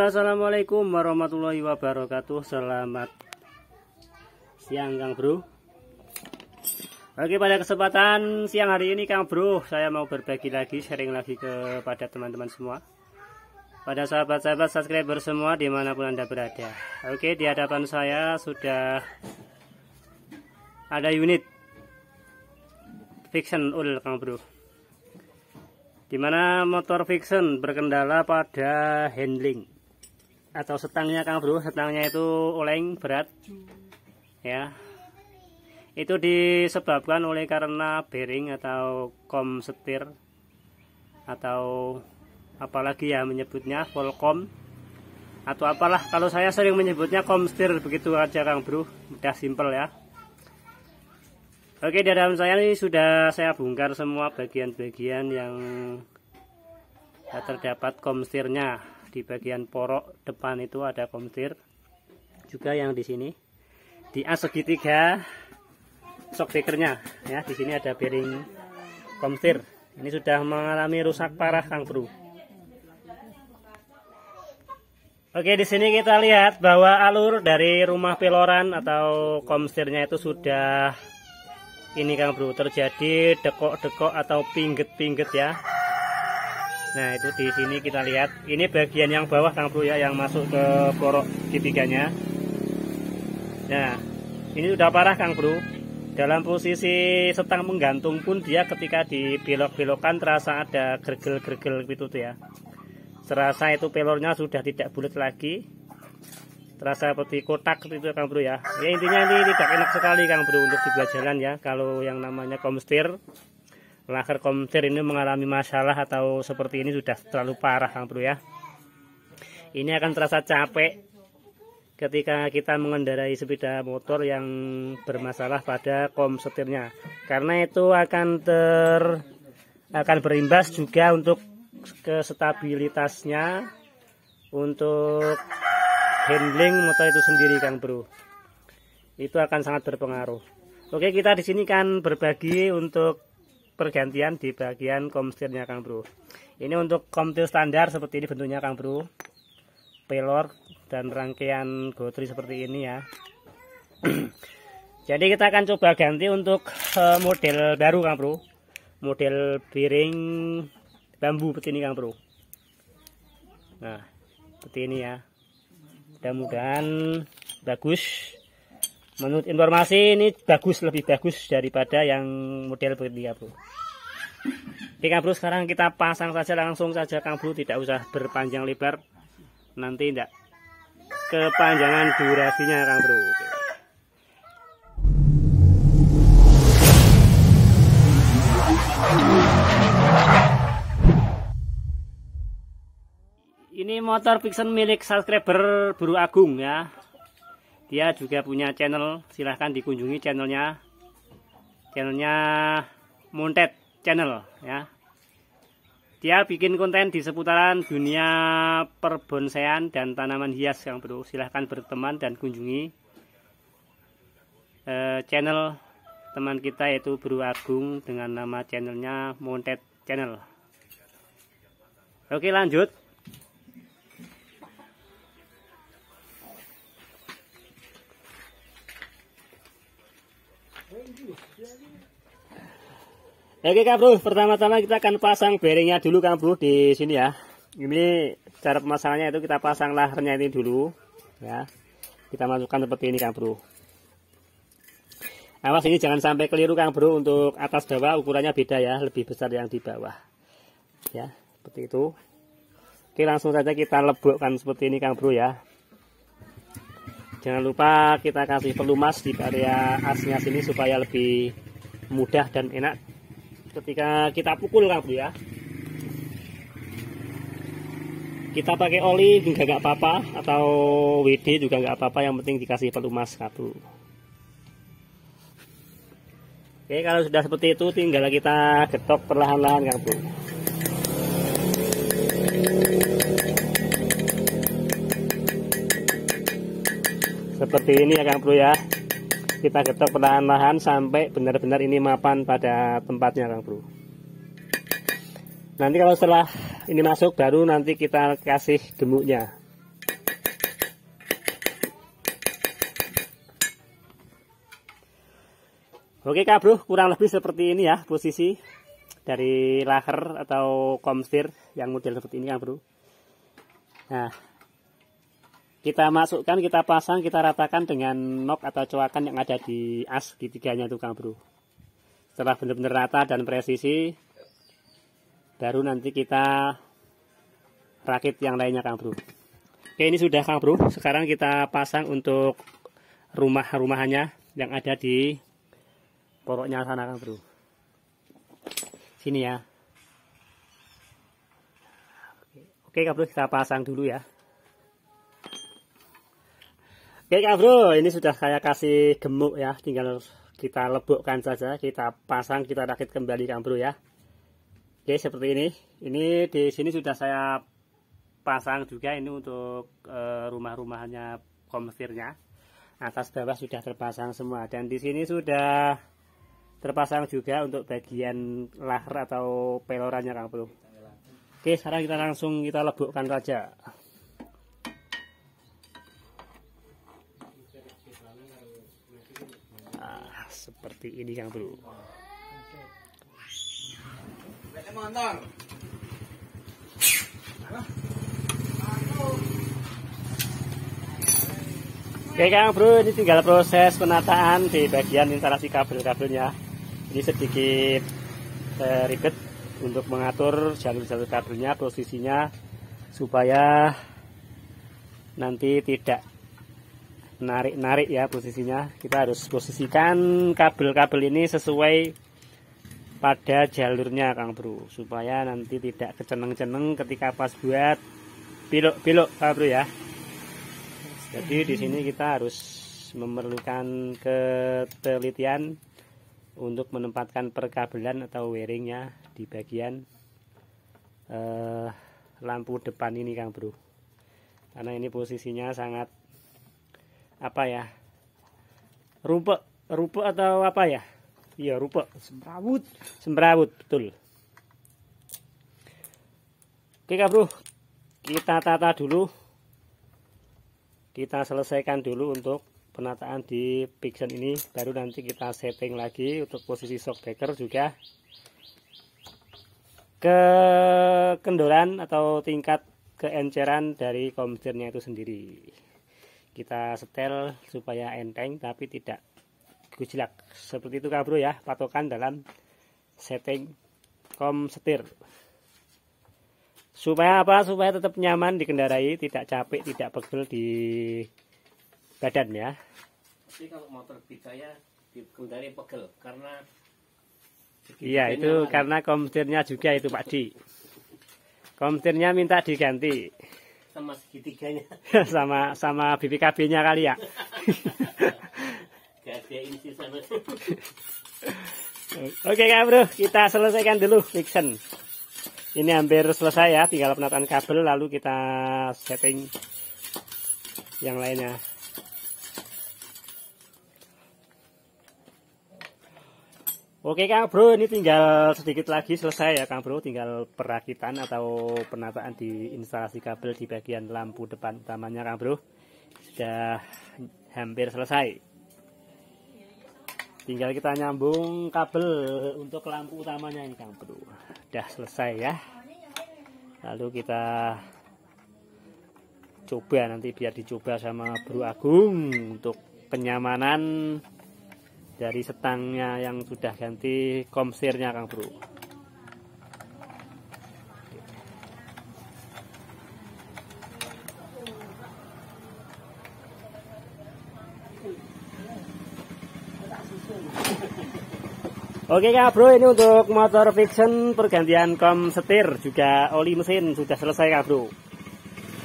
Halo assalamualaikum warahmatullahi wabarakatuh Selamat siang Kang Bro Oke pada kesempatan siang hari ini Kang Bro Saya mau berbagi lagi sharing lagi kepada teman-teman semua Pada sahabat-sahabat subscriber semua dimanapun anda berada Oke di hadapan saya sudah Ada unit Fiction Ul Kang Bro Dimana motor fiction berkendala pada handling atau setangnya Kang Bro, setangnya itu oleng berat. Ya. Itu disebabkan oleh karena bearing atau kom setir atau apalagi ya menyebutnya volcom atau apalah kalau saya sering menyebutnya kom setir begitu aja Kang Bro, mudah simple ya. Oke, di dalam saya ini sudah saya bongkar semua bagian-bagian yang eh, terdapat kom setirnya di bagian porok depan itu ada komtir juga yang di sini di A segitiga shock breakernya ya di sini ada bearing komtir ini sudah mengalami rusak parah kang bro Oke di sini kita lihat bahwa alur dari rumah peloran atau komstirnya itu sudah ini kang bro terjadi dekok-dekok atau pingget pinggit ya Nah itu di sini kita lihat ini bagian yang bawah kang bro ya yang masuk ke borok ketiganya. Nah ini sudah parah kang bro. Dalam posisi setang menggantung pun dia ketika dibelok-belokan terasa ada gergel-gergel gitu tuh ya. Terasa itu pelornya sudah tidak bulat lagi. Terasa seperti kotak gitu kang bro ya. Ya intinya ini tidak enak sekali kang bro untuk dibelah ya kalau yang namanya komstir lager komter ini mengalami masalah atau seperti ini sudah terlalu parah Kang Bro ya. Ini akan terasa capek ketika kita mengendarai sepeda motor yang bermasalah pada kom setirnya karena itu akan ter akan berimbas juga untuk kestabilitasnya untuk handling motor itu sendiri kan bro itu akan sangat berpengaruh oke kita di sini kan berbagi untuk pergantian di bagian komstirnya Kang Bro. Ini untuk komstir standar seperti ini bentuknya Kang Bro. Pelor dan rangkaian gotri seperti ini ya. Jadi kita akan coba ganti untuk eh, model baru Kang Bro. Model piring bambu seperti ini Kang Bro. Nah, seperti ini ya. Mudah-mudahan bagus. Menurut informasi ini bagus, lebih bagus daripada yang model berlian bro. Oke Kang Bro, sekarang kita pasang saja langsung saja Kang Bro, tidak usah berpanjang lebar. Nanti tidak kepanjangan durasinya Kang Bro. Oke. Ini motor fiction milik subscriber Buru Agung ya dia juga punya channel silahkan dikunjungi channelnya channelnya Montet channel ya dia bikin konten di seputaran dunia perbonsaian dan tanaman hias yang perlu silahkan berteman dan kunjungi eh, channel teman kita yaitu Bro Agung dengan nama channelnya Montet channel oke lanjut Oke Kak Bro, pertama-tama kita akan pasang bearingnya dulu kang Bro di sini ya. Ini cara pemasangannya itu kita pasang lahernya ini dulu ya. Kita masukkan seperti ini kang Bro. Awas ini jangan sampai keliru Kang Bro untuk atas bawah ukurannya beda ya, lebih besar yang di bawah. Ya, seperti itu. Oke, langsung saja kita lebokkan seperti ini Kang Bro ya. Jangan lupa kita kasih pelumas di area asnya sini supaya lebih mudah dan enak ketika kita pukul kabu ya kita pakai oli juga nggak apa-apa atau WD juga nggak apa-apa yang penting dikasih pelumas satu. oke kalau sudah seperti itu tinggal kita getok perlahan-lahan bu. seperti ini ya bu ya kita getok perlahan-lahan sampai benar-benar ini mapan pada tempatnya Kang Bro nanti kalau setelah ini masuk baru nanti kita kasih gemuknya Oke Kak Bro, kurang lebih seperti ini ya posisi dari laher atau komstir yang model seperti ini kang Bro. Nah, kita masukkan, kita pasang, kita ratakan dengan nok atau coakan yang ada di as ketiganya itu Kang Bro. Setelah benar-benar rata dan presisi, baru nanti kita rakit yang lainnya Kang Bro. Oke ini sudah Kang Bro, sekarang kita pasang untuk rumah rumahnya yang ada di poroknya sana Kang Bro. Sini ya. Oke Kang Bro kita pasang dulu ya. Oke Kak Bro, ini sudah saya kasih gemuk ya, tinggal kita lebokkan saja, kita pasang, kita rakit kembali Kak Bro ya. Oke, seperti ini. Ini di sini sudah saya pasang juga ini untuk e, eh, rumah-rumahnya komstirnya. Atas bawah sudah terpasang semua dan di sini sudah terpasang juga untuk bagian lahar atau peloranya Kang Bro. Oke, sekarang kita langsung kita lebokkan saja. seperti ini Kang Bro. Oke Kang Bro, ini tinggal proses penataan di bagian instalasi kabel-kabelnya. Ini sedikit eh, ribet untuk mengatur jalur-jalur kabelnya, posisinya supaya nanti tidak narik-narik ya posisinya kita harus posisikan kabel-kabel ini sesuai pada jalurnya Kang Bro supaya nanti tidak keceneng-ceneng ketika pas buat pilok-pilok Kang Bro ya jadi di sini kita harus memerlukan ketelitian untuk menempatkan perkabelan atau wiringnya di bagian eh, lampu depan ini Kang Bro karena ini posisinya sangat apa ya rupa rupa atau apa ya iya rupa semrawut semrawut betul oke kak bro kita tata dulu kita selesaikan dulu untuk penataan di pixel ini baru nanti kita setting lagi untuk posisi shockbreaker juga ke kendoran atau tingkat keenceran dari komputernya itu sendiri kita setel supaya enteng tapi tidak gujlak seperti itu kabro ya patokan dalam setting kom setir supaya apa supaya tetap nyaman dikendarai tidak capek tidak pegel di badan ya tapi kalau motor ya, dikendari pegel karena iya itu karena komputernya juga itu Pak Di komputernya minta diganti sama segitiganya sama sama BPKB-nya kali ya Oke kak bro, kita selesaikan dulu fiction. Ini hampir selesai ya, tinggal penataan kabel lalu kita setting yang lainnya. Oke Kang Bro, ini tinggal sedikit lagi selesai ya Kang Bro, tinggal perakitan atau penataan di instalasi kabel di bagian lampu depan utamanya Kang Bro. Sudah hampir selesai. Tinggal kita nyambung kabel untuk lampu utamanya ini Kang Bro. Sudah selesai ya. Lalu kita coba nanti biar dicoba sama Bro Agung untuk kenyamanan dari setangnya yang sudah ganti komsirnya Kang Bro Oke Kang Bro, ini untuk motor fiction pergantian kom setir juga oli mesin sudah selesai Kang Bro.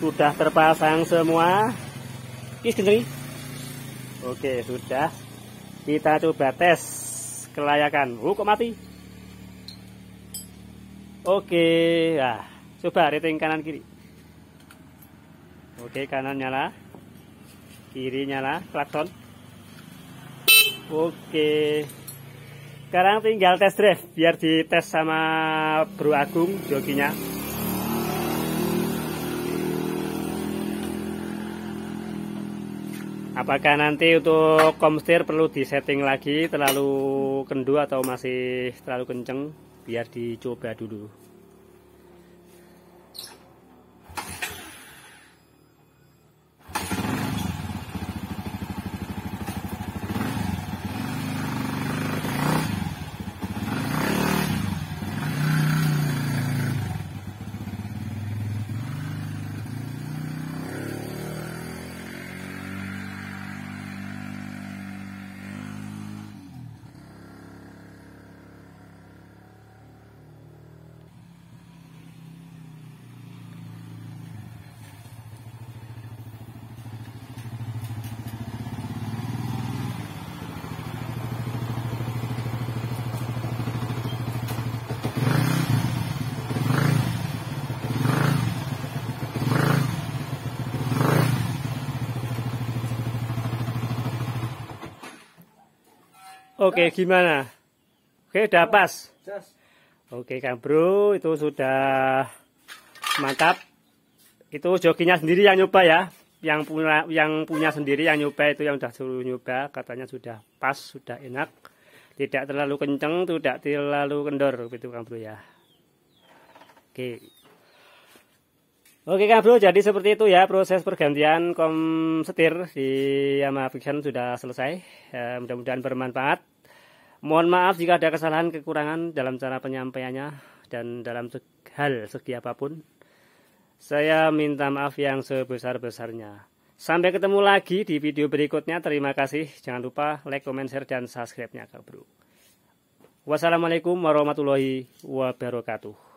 Sudah terpasang semua. Oke, okay, Oke, sudah kita coba tes kelayakan. uh, kok mati? Oke, nah, coba rating kanan kiri. Oke, kanan nyala. Kiri nyala, klakson. Oke. Sekarang tinggal tes drive biar dites sama Bro Agung joginya Apakah nanti untuk komstir perlu disetting lagi terlalu kendu atau masih terlalu kenceng? Biar dicoba dulu. Oke, okay, gimana? Oke, okay, udah pas. Oke, okay, Kang Bro, itu sudah mantap. Itu jokinya sendiri yang nyoba ya. Yang punya yang punya sendiri yang nyoba itu yang udah suruh nyoba, katanya sudah pas, sudah enak. Tidak terlalu kenceng, tidak terlalu kendor gitu Kang Bro ya. Oke. Oke kan bro, jadi seperti itu ya proses pergantian kom setir di Yamaha Fiction sudah selesai. Ya, Mudah-mudahan bermanfaat. Mohon maaf jika ada kesalahan kekurangan dalam cara penyampaiannya dan dalam hal segi apapun. Saya minta maaf yang sebesar-besarnya. Sampai ketemu lagi di video berikutnya. Terima kasih. Jangan lupa like, comment, share, dan subscribe-nya bro. Wassalamualaikum warahmatullahi wabarakatuh.